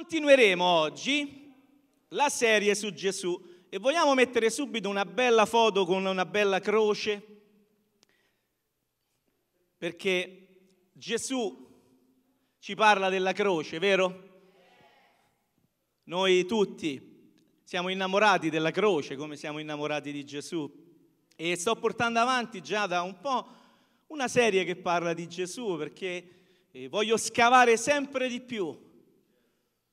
Continueremo oggi la serie su Gesù e vogliamo mettere subito una bella foto con una bella croce perché Gesù ci parla della croce, vero? Noi tutti siamo innamorati della croce come siamo innamorati di Gesù e sto portando avanti già da un po' una serie che parla di Gesù perché eh, voglio scavare sempre di più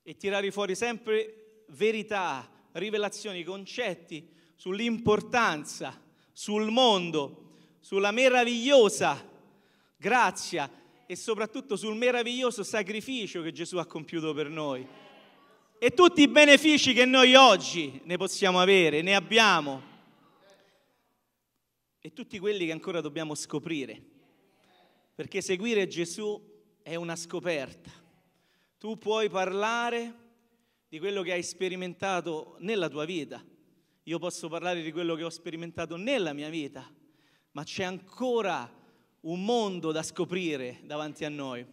e tirare fuori sempre verità, rivelazioni, concetti sull'importanza, sul mondo, sulla meravigliosa grazia e soprattutto sul meraviglioso sacrificio che Gesù ha compiuto per noi e tutti i benefici che noi oggi ne possiamo avere, ne abbiamo e tutti quelli che ancora dobbiamo scoprire, perché seguire Gesù è una scoperta, tu puoi parlare di quello che hai sperimentato nella tua vita. Io posso parlare di quello che ho sperimentato nella mia vita, ma c'è ancora un mondo da scoprire davanti a noi.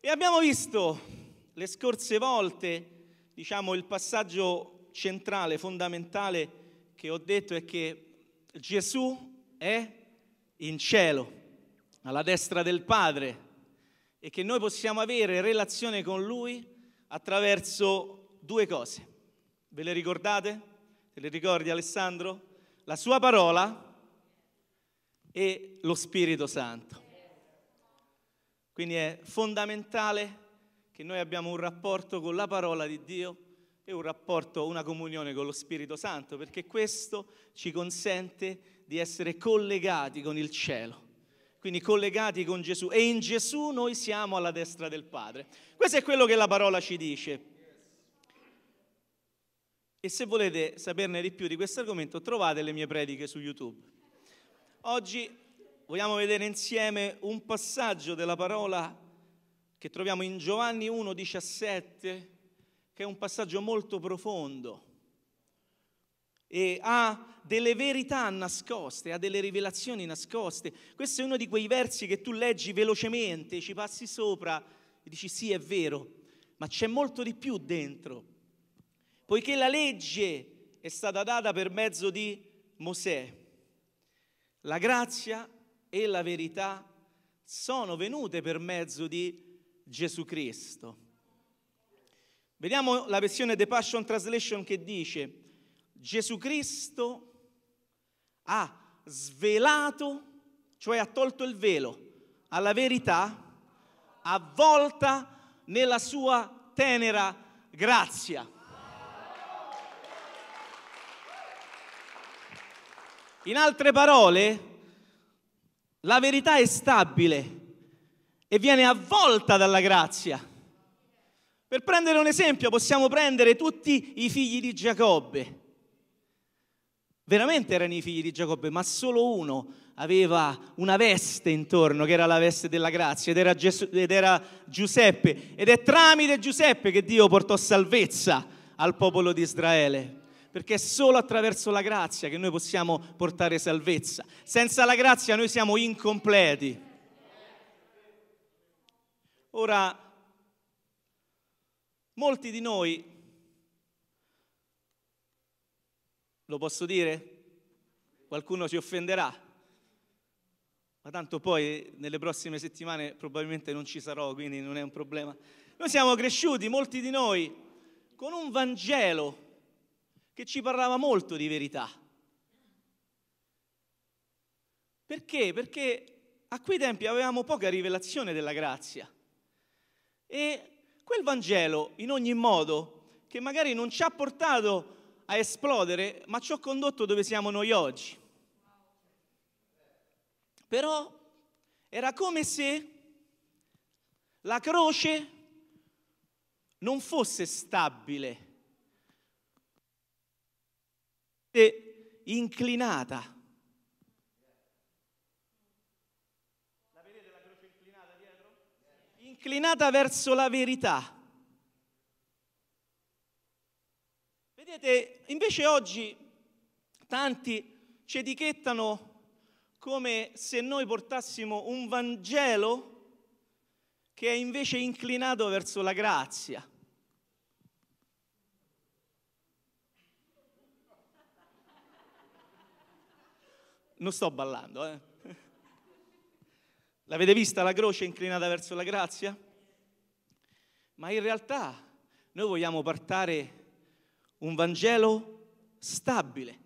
E abbiamo visto le scorse volte, diciamo, il passaggio centrale, fondamentale che ho detto è che Gesù è in cielo, alla destra del Padre e che noi possiamo avere relazione con Lui attraverso due cose. Ve le ricordate? Te le ricordi Alessandro? La sua parola e lo Spirito Santo. Quindi è fondamentale che noi abbiamo un rapporto con la parola di Dio e un rapporto, una comunione con lo Spirito Santo, perché questo ci consente di essere collegati con il cielo quindi collegati con Gesù, e in Gesù noi siamo alla destra del Padre. Questo è quello che la parola ci dice. E se volete saperne di più di questo argomento, trovate le mie prediche su YouTube. Oggi vogliamo vedere insieme un passaggio della parola che troviamo in Giovanni 1,17, che è un passaggio molto profondo e ha delle verità nascoste, ha delle rivelazioni nascoste. Questo è uno di quei versi che tu leggi velocemente, ci passi sopra e dici sì è vero, ma c'è molto di più dentro. Poiché la legge è stata data per mezzo di Mosè, la grazia e la verità sono venute per mezzo di Gesù Cristo. Vediamo la versione The Passion Translation che dice, Gesù Cristo ha svelato, cioè ha tolto il velo alla verità avvolta nella sua tenera grazia. In altre parole, la verità è stabile e viene avvolta dalla grazia. Per prendere un esempio possiamo prendere tutti i figli di Giacobbe veramente erano i figli di Giacobbe, ma solo uno aveva una veste intorno, che era la veste della grazia, ed era, Gesù, ed era Giuseppe. Ed è tramite Giuseppe che Dio portò salvezza al popolo di Israele perché è solo attraverso la grazia che noi possiamo portare salvezza. Senza la grazia noi siamo incompleti. Ora, molti di noi Lo posso dire? Qualcuno si offenderà, ma tanto poi nelle prossime settimane probabilmente non ci sarò, quindi non è un problema. Noi siamo cresciuti, molti di noi, con un Vangelo che ci parlava molto di verità. Perché? Perché a quei tempi avevamo poca rivelazione della grazia. E quel Vangelo, in ogni modo, che magari non ci ha portato a esplodere, ma ci ho condotto dove siamo noi oggi. Però era come se la croce non fosse stabile, inclinata. La vedete la croce inclinata dietro? Inclinata verso la verità. Vedete, invece oggi tanti ci etichettano come se noi portassimo un Vangelo che è invece inclinato verso la grazia. Non sto ballando, eh. L'avete vista la croce inclinata verso la grazia? Ma in realtà noi vogliamo portare un Vangelo stabile.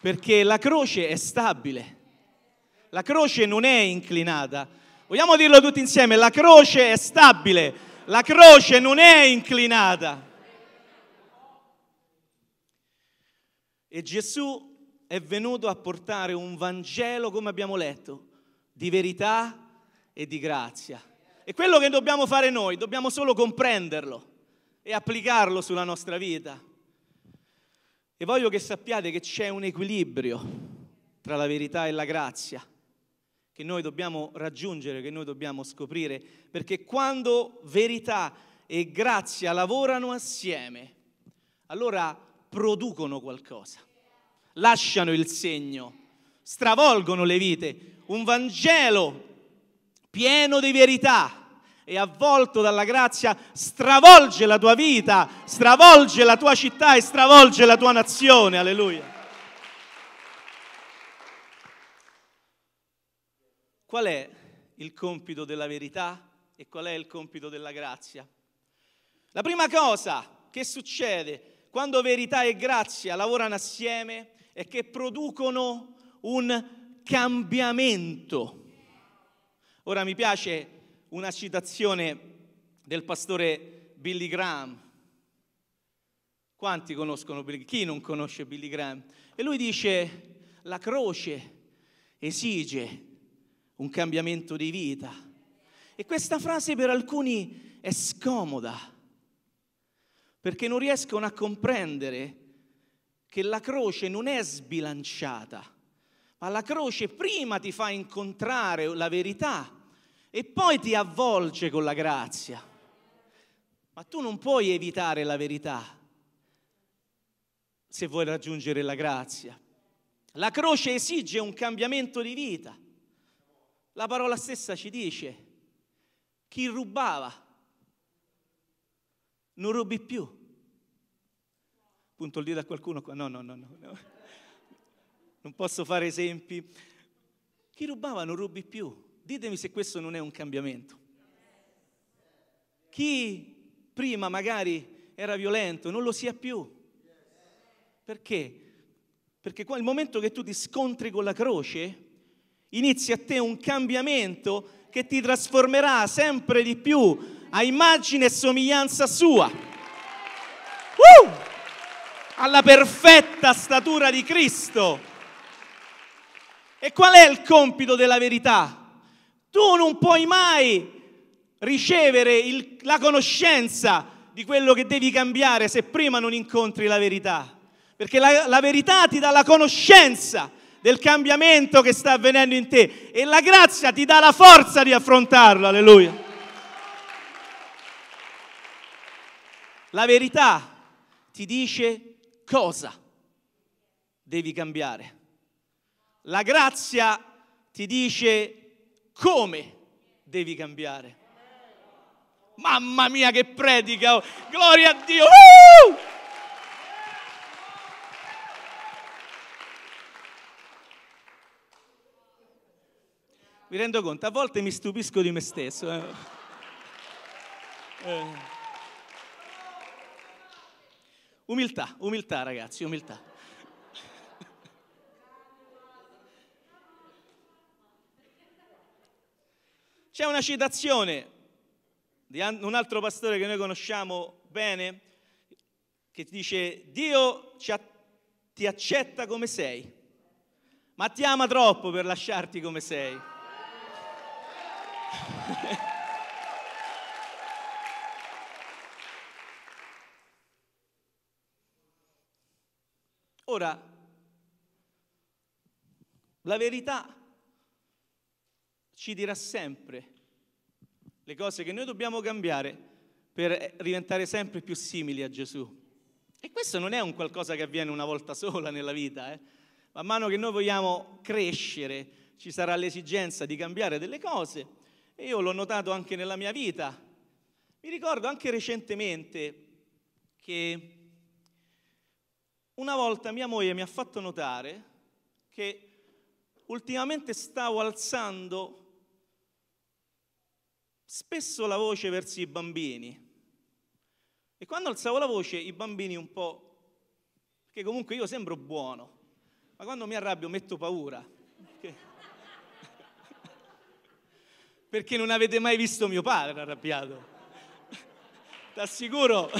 Perché la croce è stabile, la croce non è inclinata. Vogliamo dirlo tutti insieme, la croce è stabile, la croce non è inclinata. E Gesù è venuto a portare un Vangelo, come abbiamo letto, di verità, e di grazia. E quello che dobbiamo fare noi, dobbiamo solo comprenderlo e applicarlo sulla nostra vita. E voglio che sappiate che c'è un equilibrio tra la verità e la grazia che noi dobbiamo raggiungere, che noi dobbiamo scoprire, perché quando verità e grazia lavorano assieme, allora producono qualcosa, lasciano il segno, stravolgono le vite. Un Vangelo pieno di verità e avvolto dalla grazia, stravolge la tua vita, stravolge la tua città e stravolge la tua nazione. Alleluia. Qual è il compito della verità e qual è il compito della grazia? La prima cosa che succede quando verità e grazia lavorano assieme è che producono un cambiamento Ora mi piace una citazione del pastore Billy Graham. Quanti conoscono Billy? Graham? Chi non conosce Billy Graham? E lui dice, la croce esige un cambiamento di vita. E questa frase per alcuni è scomoda, perché non riescono a comprendere che la croce non è sbilanciata, ma la croce prima ti fa incontrare la verità e poi ti avvolge con la grazia. Ma tu non puoi evitare la verità se vuoi raggiungere la grazia. La croce esige un cambiamento di vita. La parola stessa ci dice, chi rubava non rubi più. Punto il dito a qualcuno qua, no, no, no, no, non posso fare esempi. Chi rubava non rubi più. Ditemi se questo non è un cambiamento. Chi prima magari era violento non lo sia più. Perché? Perché qua, il momento che tu ti scontri con la croce, inizia a te un cambiamento che ti trasformerà sempre di più a immagine e somiglianza sua. Uh! Alla perfetta statura di Cristo. E qual è il compito della verità? Tu non puoi mai ricevere il, la conoscenza di quello che devi cambiare se prima non incontri la verità, perché la, la verità ti dà la conoscenza del cambiamento che sta avvenendo in te e la grazia ti dà la forza di affrontarlo, alleluia. La verità ti dice cosa devi cambiare. La grazia ti dice cosa come devi cambiare. Mamma mia che predica! Oh. Gloria a Dio! Uh! Mi rendo conto, a volte mi stupisco di me stesso. Eh. Eh. Umiltà, umiltà ragazzi, umiltà. C'è una citazione di un altro pastore che noi conosciamo bene, che dice Dio ti accetta come sei, ma ti ama troppo per lasciarti come sei. Ora, la verità ci dirà sempre le cose che noi dobbiamo cambiare per diventare sempre più simili a Gesù. E questo non è un qualcosa che avviene una volta sola nella vita. Eh? Man mano che noi vogliamo crescere, ci sarà l'esigenza di cambiare delle cose. E io l'ho notato anche nella mia vita. Mi ricordo anche recentemente che una volta mia moglie mi ha fatto notare che ultimamente stavo alzando spesso la voce verso i bambini. E quando alzavo la voce i bambini un po', perché comunque io sembro buono, ma quando mi arrabbio metto paura. Perché, perché non avete mai visto mio padre arrabbiato. T'assicuro.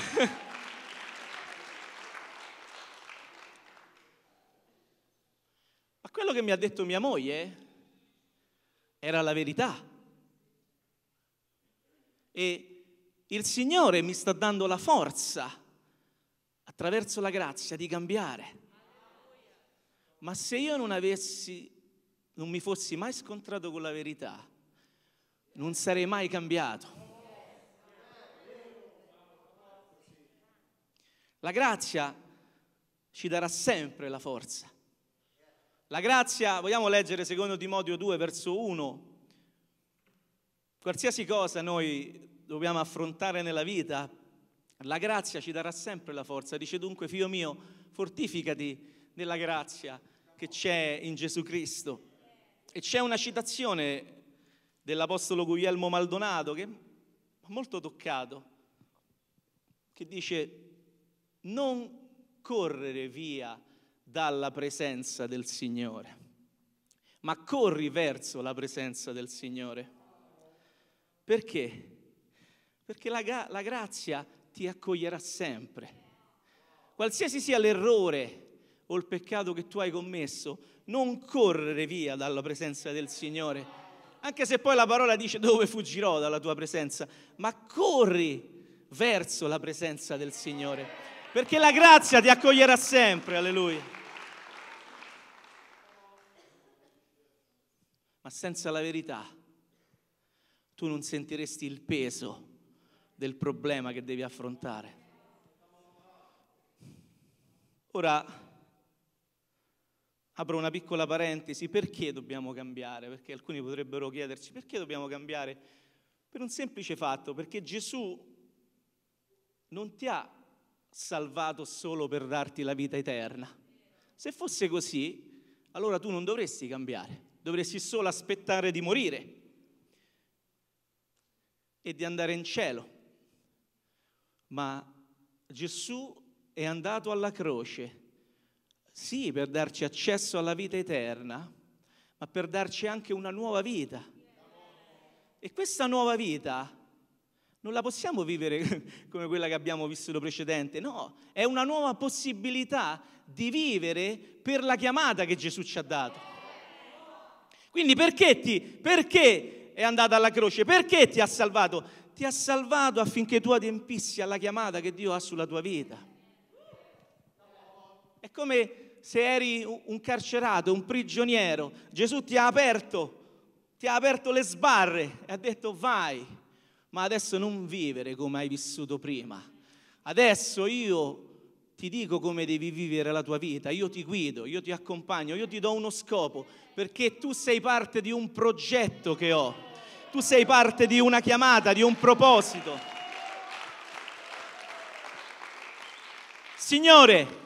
ma quello che mi ha detto mia moglie era la verità e il Signore mi sta dando la forza attraverso la grazia di cambiare. Ma se io non avessi, non mi fossi mai scontrato con la verità, non sarei mai cambiato. La grazia ci darà sempre la forza. La grazia, vogliamo leggere secondo Timoteo 2, verso 1, Qualsiasi cosa noi dobbiamo affrontare nella vita, la grazia ci darà sempre la forza. Dice dunque, figlio mio, fortificati nella grazia che c'è in Gesù Cristo. E c'è una citazione dell'Apostolo Guglielmo Maldonado che ha molto toccato, che dice, non correre via dalla presenza del Signore, ma corri verso la presenza del Signore. Perché? Perché la, la grazia ti accoglierà sempre. Qualsiasi sia l'errore o il peccato che tu hai commesso, non correre via dalla presenza del Signore. Anche se poi la parola dice dove fuggirò dalla tua presenza, ma corri verso la presenza del Signore, perché la grazia ti accoglierà sempre, alleluia. Ma senza la verità tu non sentiresti il peso del problema che devi affrontare. Ora apro una piccola parentesi, perché dobbiamo cambiare? Perché alcuni potrebbero chiederci perché dobbiamo cambiare? Per un semplice fatto, perché Gesù non ti ha salvato solo per darti la vita eterna. Se fosse così, allora tu non dovresti cambiare, dovresti solo aspettare di morire e di andare in cielo. Ma Gesù è andato alla croce, sì, per darci accesso alla vita eterna, ma per darci anche una nuova vita. E questa nuova vita non la possiamo vivere come quella che abbiamo vissuto precedente, no, è una nuova possibilità di vivere per la chiamata che Gesù ci ha dato. Quindi perché ti, perché è andato alla croce. Perché ti ha salvato? Ti ha salvato affinché tu adempissi alla chiamata che Dio ha sulla tua vita. È come se eri un carcerato, un prigioniero. Gesù ti ha aperto, ti ha aperto le sbarre e ha detto vai, ma adesso non vivere come hai vissuto prima. Adesso io ti dico come devi vivere la tua vita, io ti guido, io ti accompagno, io ti do uno scopo, perché tu sei parte di un progetto che ho tu sei parte di una chiamata, di un proposito. Signore,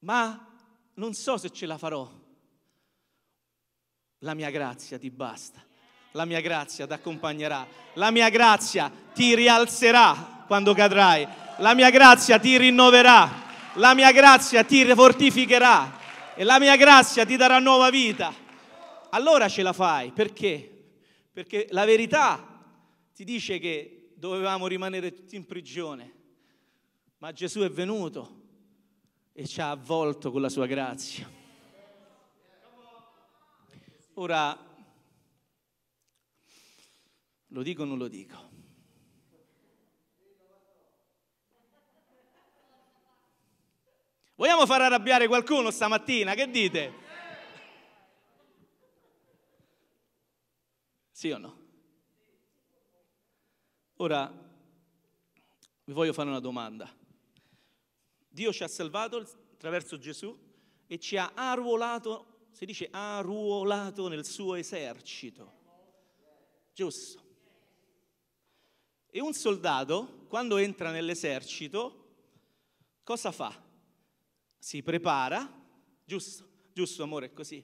ma non so se ce la farò. La mia grazia ti basta, la mia grazia ti accompagnerà, la mia grazia ti rialzerà quando cadrai, la mia grazia ti rinnoverà, la mia grazia ti fortificherà e la mia grazia ti darà nuova vita allora ce la fai. Perché? Perché la verità ti dice che dovevamo rimanere tutti in prigione, ma Gesù è venuto e ci ha avvolto con la sua grazia. Ora, lo dico o non lo dico? Vogliamo far arrabbiare qualcuno stamattina? Che dite? Sì o no? Ora, vi voglio fare una domanda. Dio ci ha salvato attraverso Gesù e ci ha arruolato, si dice arruolato nel suo esercito. Giusto. E un soldato, quando entra nell'esercito, cosa fa? Si prepara, giusto, giusto amore, è così.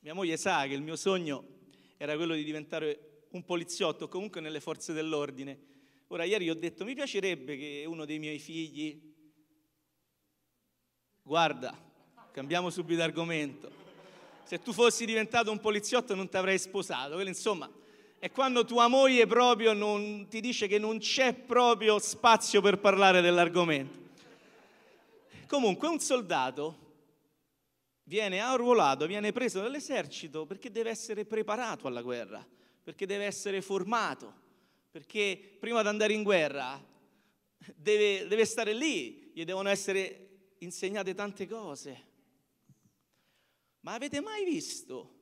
Mia moglie sa che il mio sogno era quello di diventare un poliziotto, o comunque nelle forze dell'ordine. Ora, ieri ho detto, mi piacerebbe che uno dei miei figli, guarda, cambiamo subito argomento, se tu fossi diventato un poliziotto non ti avrei sposato, insomma, è quando tua moglie proprio non, ti dice che non c'è proprio spazio per parlare dell'argomento. Comunque un soldato viene arruolato, viene preso dall'esercito perché deve essere preparato alla guerra, perché deve essere formato, perché prima di andare in guerra deve, deve stare lì, gli devono essere insegnate tante cose. Ma avete mai visto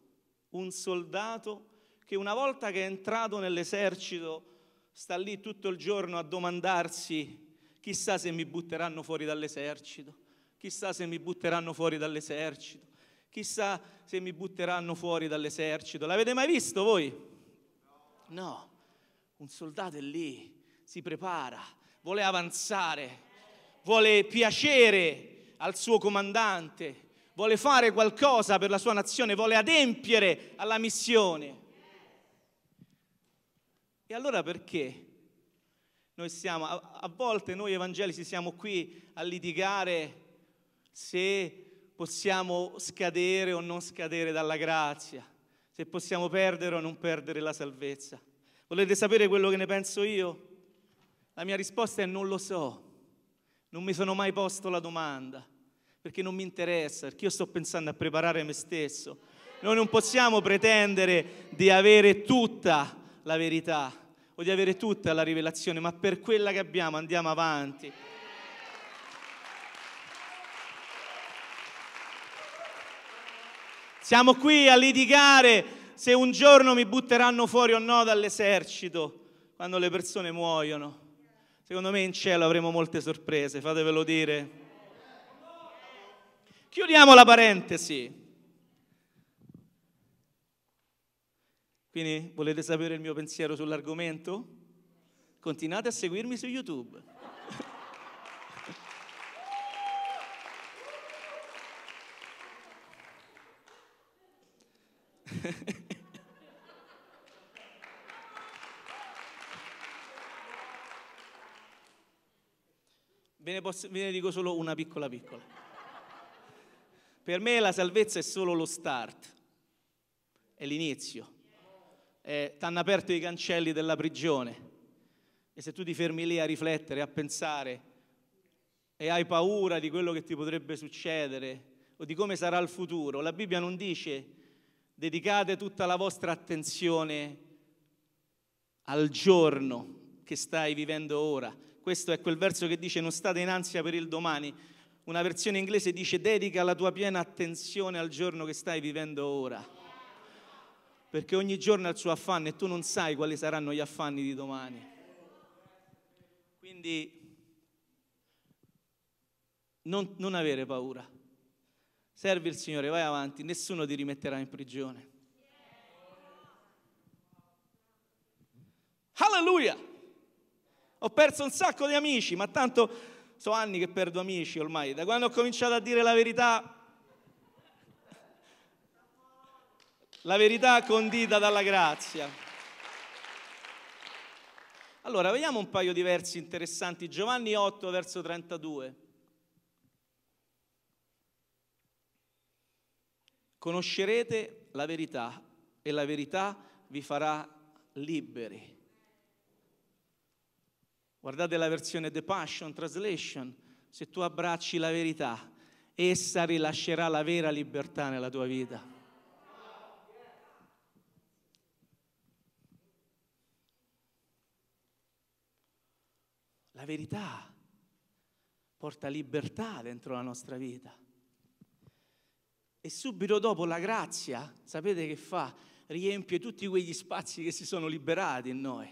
un soldato che una volta che è entrato nell'esercito sta lì tutto il giorno a domandarsi chissà se mi butteranno fuori dall'esercito? Chissà se mi butteranno fuori dall'esercito. Chissà se mi butteranno fuori dall'esercito. L'avete mai visto voi? No. Un soldato è lì, si prepara, vuole avanzare, vuole piacere al suo comandante, vuole fare qualcosa per la sua nazione, vuole adempiere alla missione. E allora perché noi siamo, a, a volte noi evangelici siamo qui a litigare se possiamo scadere o non scadere dalla grazia, se possiamo perdere o non perdere la salvezza. Volete sapere quello che ne penso io? La mia risposta è non lo so, non mi sono mai posto la domanda, perché non mi interessa, perché io sto pensando a preparare me stesso. Noi non possiamo pretendere di avere tutta la verità o di avere tutta la rivelazione, ma per quella che abbiamo andiamo avanti. Siamo qui a litigare se un giorno mi butteranno fuori o no dall'esercito quando le persone muoiono. Secondo me in cielo avremo molte sorprese, fatevelo dire. Chiudiamo la parentesi. Quindi volete sapere il mio pensiero sull'argomento? Continuate a seguirmi su YouTube. ve, ne posso, ve ne dico solo una piccola piccola. Per me la salvezza è solo lo start, è l'inizio. Eh, ti hanno aperto i cancelli della prigione e se tu ti fermi lì a riflettere, a pensare e hai paura di quello che ti potrebbe succedere o di come sarà il futuro, la Bibbia non dice dedicate tutta la vostra attenzione al giorno che stai vivendo ora. Questo è quel verso che dice non state in ansia per il domani. Una versione inglese dice dedica la tua piena attenzione al giorno che stai vivendo ora. Perché ogni giorno ha il suo affanno e tu non sai quali saranno gli affanni di domani. Quindi non, non avere paura Servi il Signore, vai avanti, nessuno ti rimetterà in prigione. Alleluia! Ho perso un sacco di amici, ma tanto so anni che perdo amici ormai, da quando ho cominciato a dire la verità, la verità condita dalla grazia. Allora, vediamo un paio di versi interessanti. Giovanni 8, verso 32. conoscerete la verità e la verità vi farà liberi. Guardate la versione The Passion Translation, se tu abbracci la verità, essa rilascerà la vera libertà nella tua vita. La verità porta libertà dentro la nostra vita. E subito dopo la grazia, sapete che fa? Riempie tutti quegli spazi che si sono liberati in noi.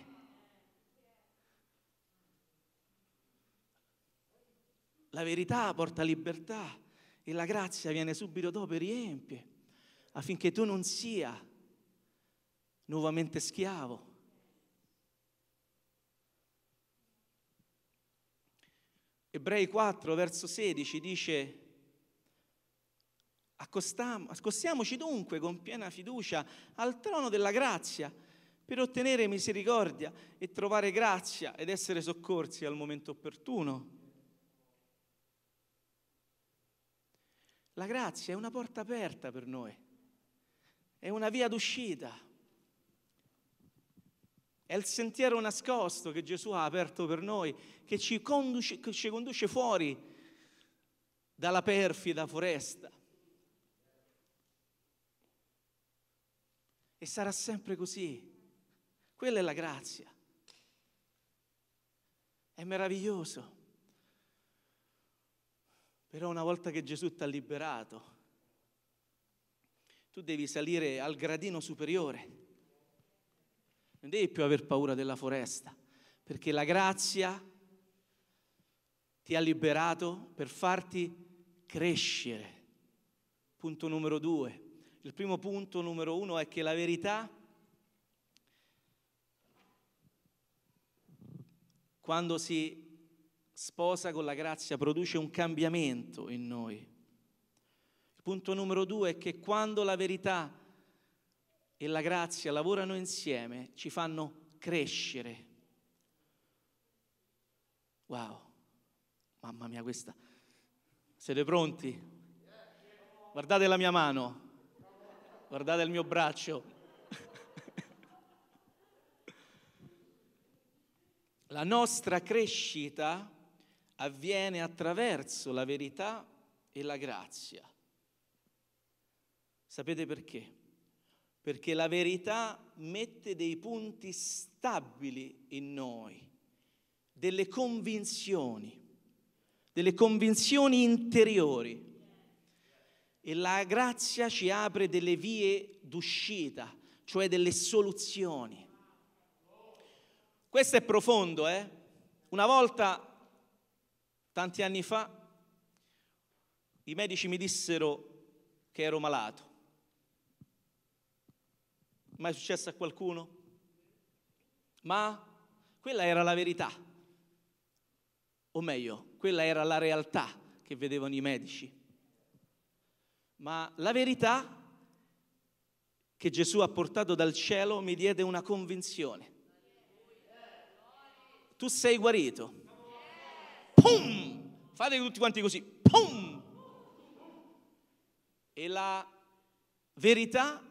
La verità porta libertà e la grazia viene subito dopo e riempie affinché tu non sia nuovamente schiavo. Ebrei 4 verso 16 dice accostiamoci dunque con piena fiducia al trono della grazia per ottenere misericordia e trovare grazia ed essere soccorsi al momento opportuno. La grazia è una porta aperta per noi, è una via d'uscita, è il sentiero nascosto che Gesù ha aperto per noi, che ci conduce, che ci conduce fuori dalla perfida foresta E sarà sempre così. Quella è la grazia. È meraviglioso. Però una volta che Gesù ti ha liberato, tu devi salire al gradino superiore. Non devi più aver paura della foresta, perché la grazia ti ha liberato per farti crescere. Punto numero due. Il primo punto, numero uno, è che la verità, quando si sposa con la grazia, produce un cambiamento in noi. Il punto numero due è che quando la verità e la grazia lavorano insieme, ci fanno crescere. Wow, mamma mia questa. Siete pronti? Guardate la mia mano. Guardate il mio braccio. La nostra crescita avviene attraverso la verità e la grazia. Sapete perché? Perché la verità mette dei punti stabili in noi, delle convinzioni, delle convinzioni interiori e la grazia ci apre delle vie d'uscita, cioè delle soluzioni. Questo è profondo, eh? Una volta, tanti anni fa, i medici mi dissero che ero malato. Mai successo a qualcuno? Ma quella era la verità, o meglio, quella era la realtà che vedevano i medici ma la verità che Gesù ha portato dal cielo mi diede una convinzione. Tu sei guarito. Pum! Fate tutti quanti così. Pum! E la verità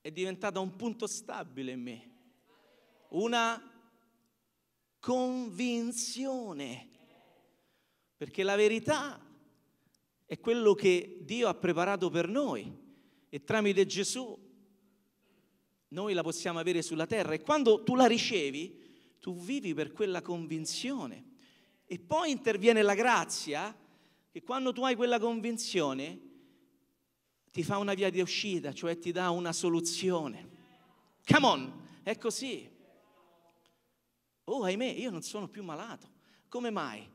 è diventata un punto stabile in me. Una convinzione. Perché la verità è quello che Dio ha preparato per noi e tramite Gesù noi la possiamo avere sulla terra e quando tu la ricevi tu vivi per quella convinzione e poi interviene la grazia che quando tu hai quella convinzione ti fa una via di uscita, cioè ti dà una soluzione. Come on, è così. Oh, ahimè, io non sono più malato. Come mai?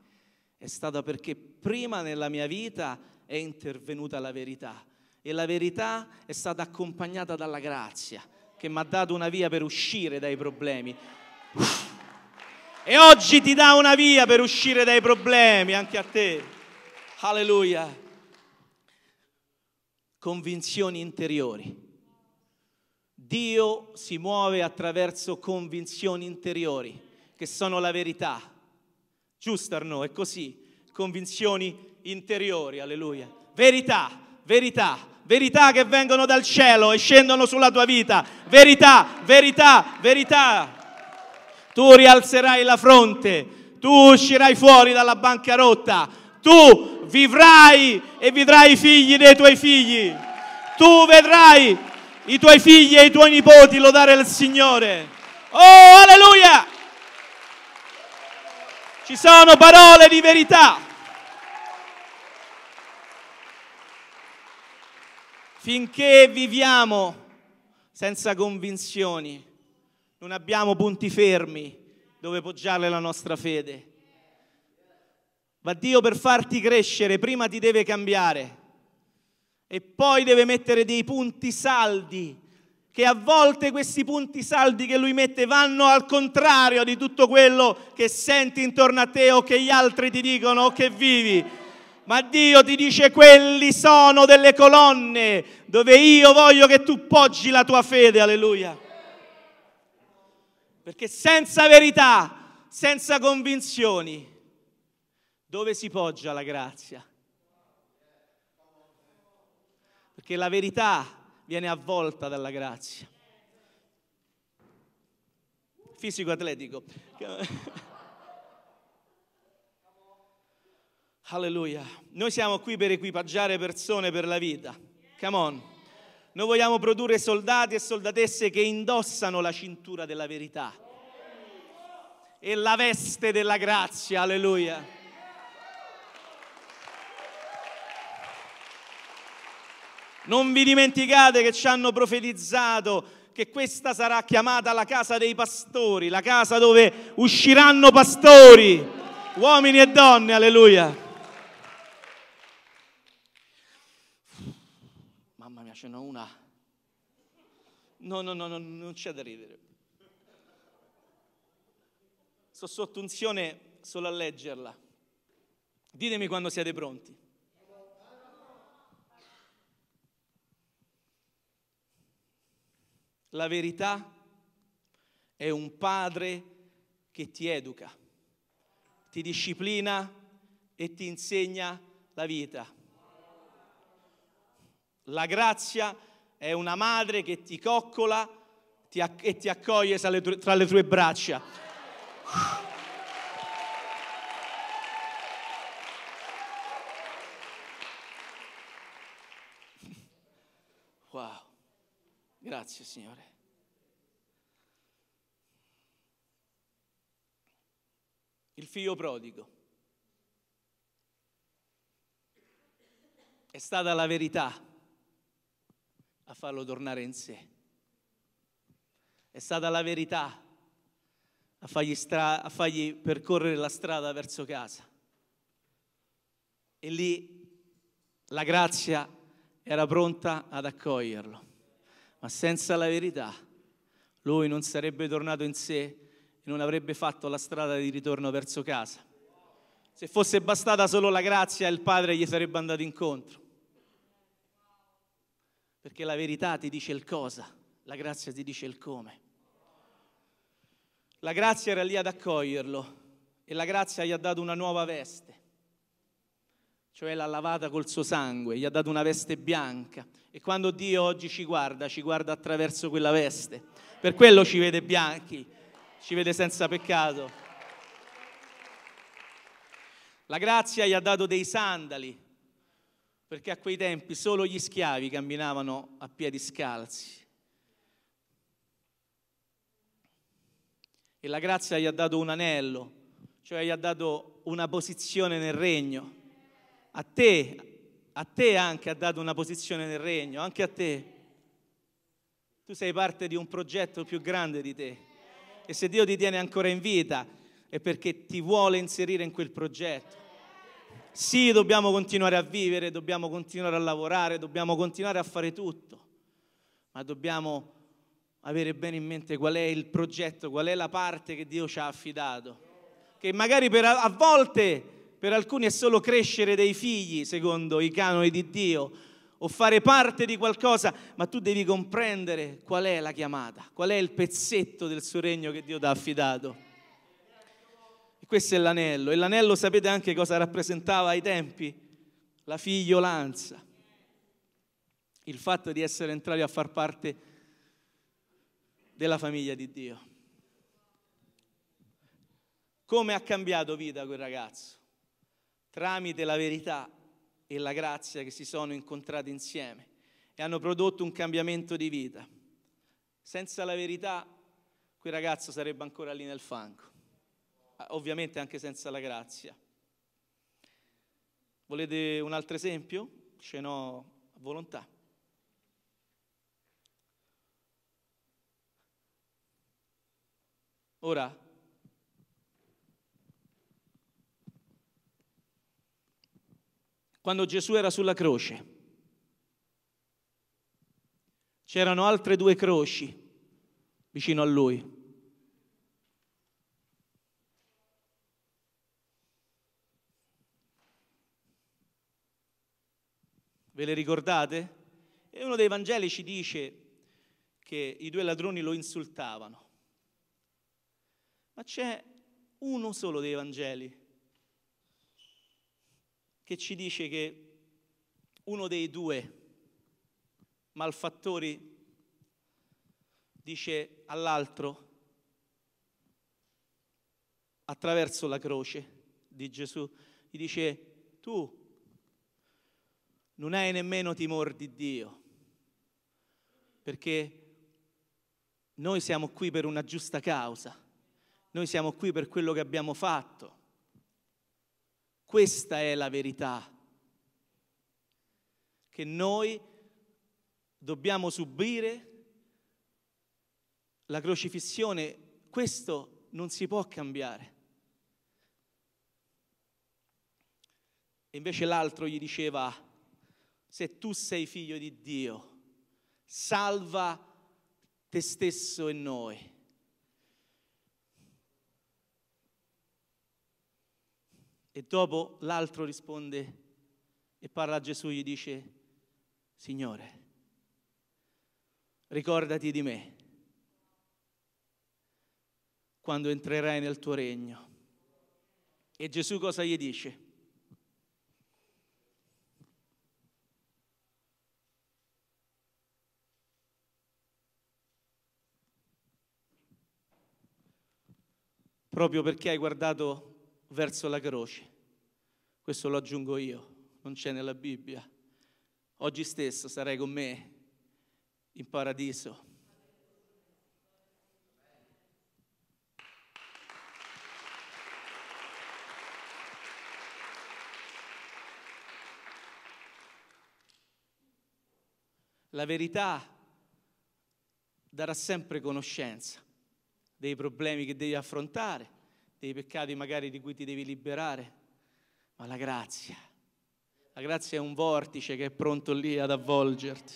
È stato perché prima nella mia vita è intervenuta la verità e la verità è stata accompagnata dalla grazia che mi ha dato una via per uscire dai problemi. E oggi ti dà una via per uscire dai problemi anche a te. Alleluia. Convinzioni interiori. Dio si muove attraverso convinzioni interiori che sono la verità. Giusto Arno, è così convinzioni interiori, alleluia. Verità, verità, verità che vengono dal cielo e scendono sulla tua vita. Verità, verità, verità. Tu rialzerai la fronte, tu uscirai fuori dalla bancarotta, tu vivrai e vedrai i figli dei tuoi figli. Tu vedrai i tuoi figli e i tuoi nipoti lodare il Signore. Oh, alleluia! Ci sono parole di verità. Finché viviamo senza convinzioni, non abbiamo punti fermi dove poggiare la nostra fede. Ma Dio per farti crescere prima ti deve cambiare e poi deve mettere dei punti saldi, che a volte questi punti saldi che lui mette vanno al contrario di tutto quello che senti intorno a te o che gli altri ti dicono o che vivi ma Dio ti dice quelli sono delle colonne dove io voglio che tu poggi la tua fede, alleluia. Perché senza verità, senza convinzioni, dove si poggia la grazia? Perché la verità viene avvolta dalla grazia. Fisico atletico. Alleluia. Noi siamo qui per equipaggiare persone per la vita. Come on. Noi vogliamo produrre soldati e soldatesse che indossano la cintura della verità e la veste della grazia. Alleluia. Non vi dimenticate che ci hanno profetizzato che questa sarà chiamata la casa dei pastori, la casa dove usciranno pastori, uomini e donne, alleluia. ce n'ho una. No, no, no, no non c'è da ridere. Sto sotto unzione solo a leggerla. Ditemi quando siete pronti. La verità è un padre che ti educa, ti disciplina e ti insegna la vita. La grazia è una madre che ti coccola ti ac- e ti accoglie tra le tue braccia. Wow, grazie Signore. Il figlio prodigo. È stata la verità a farlo tornare in sé. È stata la verità a fargli, stra- a fargli percorrere la strada verso casa. E lì la grazia era pronta ad accoglierlo, ma senza la verità lui non sarebbe tornato in sé e non avrebbe fatto la strada di ritorno verso casa. Se fosse bastata solo la grazia, il padre gli sarebbe andato incontro perché la verità ti dice il cosa, la grazia ti dice il come. La grazia era lì ad accoglierlo e la grazia gli ha dato una nuova veste, cioè l'ha lavata col suo sangue, gli ha dato una veste bianca e quando Dio oggi ci guarda, ci guarda attraverso quella veste, per quello ci vede bianchi, ci vede senza peccato. La grazia gli ha dato dei sandali, perché a quei tempi solo gli schiavi camminavano a piedi scalzi. E la grazia gli ha dato un anello, cioè gli ha dato una posizione nel regno. A te, a te anche ha dato una posizione nel regno, anche a te. Tu sei parte di un progetto più grande di te. E se Dio ti tiene ancora in vita è perché ti vuole inserire in quel progetto. Sì, dobbiamo continuare a vivere, dobbiamo continuare a lavorare, dobbiamo continuare a fare tutto, ma dobbiamo avere bene in mente qual è il progetto, qual è la parte che Dio ci ha affidato. Che magari per, a volte per alcuni è solo crescere dei figli secondo i canoni di Dio o fare parte di qualcosa, ma tu devi comprendere qual è la chiamata, qual è il pezzetto del suo regno che Dio ti ha affidato questo è l'anello. E l'anello sapete anche cosa rappresentava ai tempi? La figliolanza. Il fatto di essere entrati a far parte della famiglia di Dio. Come ha cambiato vita quel ragazzo? Tramite la verità e la grazia che si sono incontrati insieme e hanno prodotto un cambiamento di vita. Senza la verità quel ragazzo sarebbe ancora lì nel fango. Ah, ovviamente anche senza la grazia. Volete un altro esempio? Ce Scenò a volontà. Ora, quando Gesù era sulla croce, c'erano altre due croci vicino a lui. Ve le ricordate? E uno dei Vangeli ci dice che i due ladroni lo insultavano. Ma c'è uno solo dei Vangeli che ci dice che uno dei due malfattori dice all'altro attraverso la croce di Gesù, gli dice tu non hai nemmeno timore di Dio, perché noi siamo qui per una giusta causa, noi siamo qui per quello che abbiamo fatto. Questa è la verità, che noi dobbiamo subire la crocifissione, questo non si può cambiare. E invece l'altro gli diceva, se tu sei figlio di Dio, salva te stesso e noi. E dopo l'altro risponde e parla a Gesù, gli dice, Signore, ricordati di me quando entrerai nel tuo regno. E Gesù cosa gli dice? proprio perché hai guardato verso la croce. Questo lo aggiungo io, non c'è nella Bibbia. Oggi stesso sarai con me in paradiso. La verità darà sempre conoscenza dei problemi che devi affrontare, dei peccati magari di cui ti devi liberare, ma la grazia. La grazia è un vortice che è pronto lì ad avvolgerti.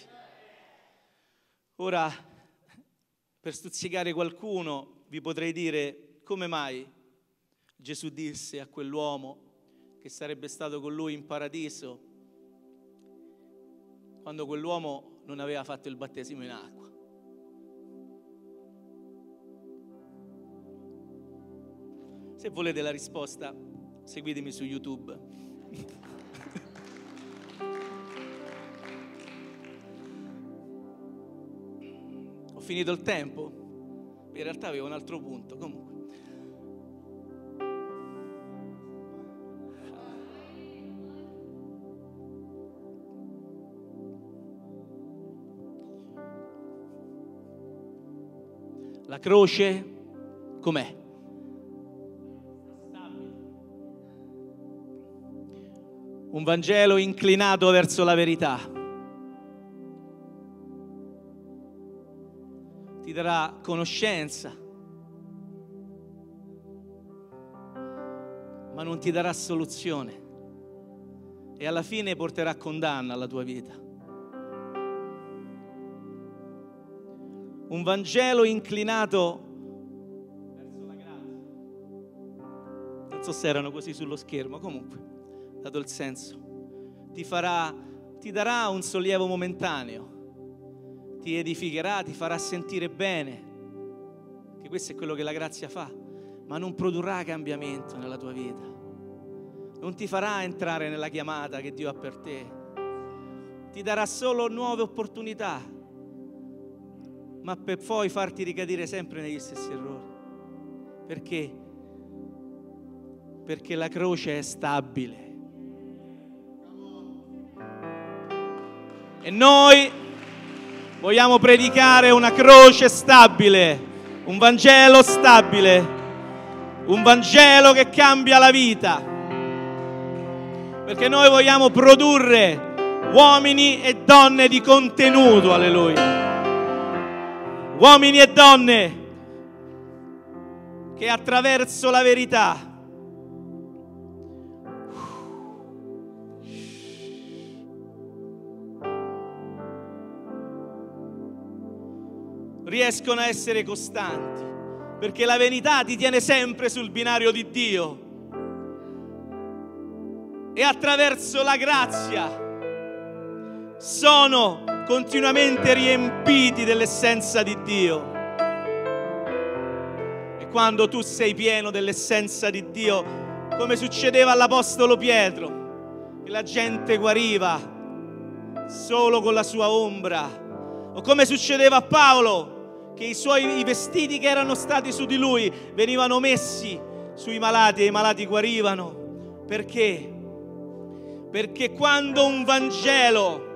Ora, per stuzzicare qualcuno, vi potrei dire come mai Gesù disse a quell'uomo che sarebbe stato con lui in paradiso, quando quell'uomo non aveva fatto il battesimo in acqua. Se volete la risposta, seguitemi su YouTube. Ho finito il tempo. In realtà avevo un altro punto, comunque. La croce com'è? un Vangelo inclinato verso la verità. Ti darà conoscenza, ma non ti darà soluzione e alla fine porterà condanna alla tua vita. Un Vangelo inclinato verso la grazia. Non so se erano così sullo schermo, comunque la dolcezza, ti, farà, ti darà un sollievo momentaneo, ti edificherà, ti farà sentire bene, che questo è quello che la grazia fa, ma non produrrà cambiamento nella tua vita, non ti farà entrare nella chiamata che Dio ha per te, ti darà solo nuove opportunità, ma per poi farti ricadere sempre negli stessi errori. Perché? Perché la croce è stabile E noi vogliamo predicare una croce stabile, un Vangelo stabile, un Vangelo che cambia la vita. Perché noi vogliamo produrre uomini e donne di contenuto, alleluia. Uomini e donne che attraverso la verità riescono a essere costanti, perché la verità ti tiene sempre sul binario di Dio. E attraverso la grazia sono continuamente riempiti dell'essenza di Dio. E quando tu sei pieno dell'essenza di Dio, come succedeva all'Apostolo Pietro, che la gente guariva solo con la sua ombra, o come succedeva a Paolo, che i suoi i vestiti che erano stati su di lui venivano messi sui malati e i malati guarivano. Perché? Perché quando un Vangelo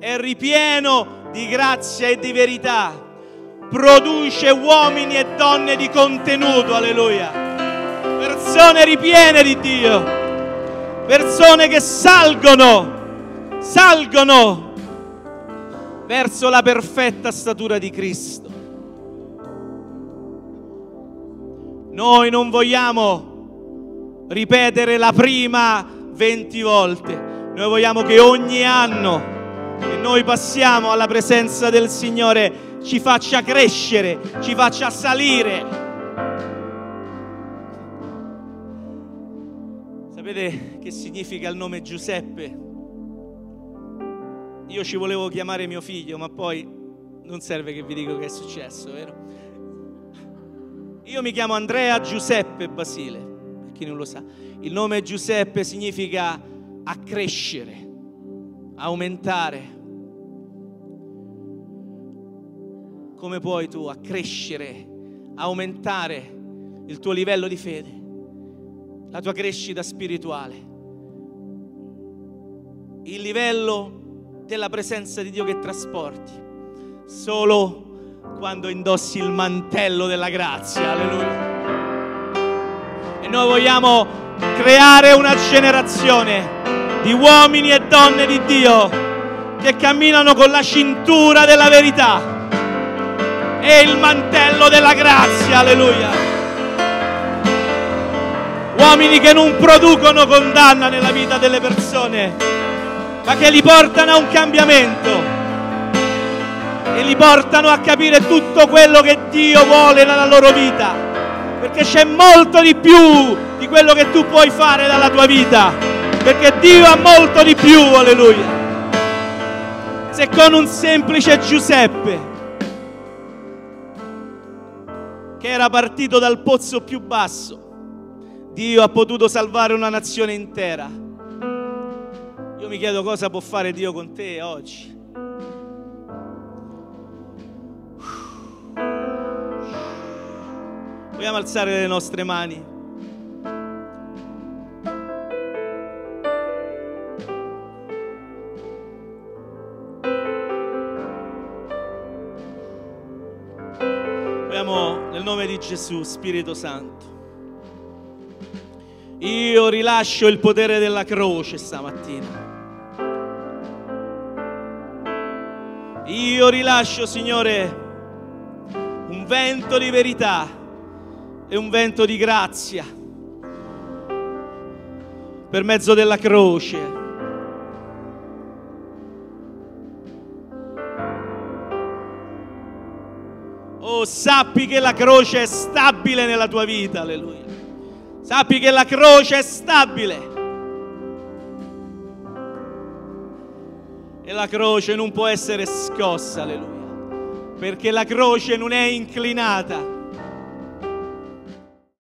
è ripieno di grazia e di verità, produce uomini e donne di contenuto, alleluia. Persone ripiene di Dio, persone che salgono, salgono verso la perfetta statura di Cristo. Noi non vogliamo ripetere la prima 20 volte, noi vogliamo che ogni anno che noi passiamo alla presenza del Signore ci faccia crescere, ci faccia salire. Sapete che significa il nome Giuseppe? io ci volevo chiamare mio figlio, ma poi non serve che vi dico che è successo, vero? Io mi chiamo Andrea Giuseppe Basile, per chi non lo sa. Il nome Giuseppe significa accrescere, aumentare. Come puoi tu accrescere, aumentare il tuo livello di fede, la tua crescita spirituale? Il livello della presenza di Dio che trasporti. Solo quando indossi il mantello della grazia. Alleluia. E noi vogliamo creare una generazione di uomini e donne di Dio che camminano con la cintura della verità e il mantello della grazia. Alleluia. Uomini che non producono condanna nella vita delle persone ma che li portano a un cambiamento e li portano a capire tutto quello che Dio vuole nella loro vita, perché c'è molto di più di quello che tu puoi fare dalla tua vita, perché Dio ha molto di più, alleluia. Se con un semplice Giuseppe, che era partito dal pozzo più basso, Dio ha potuto salvare una nazione intera mi chiedo cosa può fare Dio con te oggi. Vogliamo alzare le nostre mani. Vogliamo nel nome di Gesù, Spirito Santo. Io rilascio il potere della croce stamattina. Io rilascio, Signore, un vento di verità e un vento di grazia per mezzo della croce. Oh, sappi che la croce è stabile nella tua vita, alleluia. Sappi che la croce è stabile. e la croce non può essere scossa, alleluia, perché la croce non è inclinata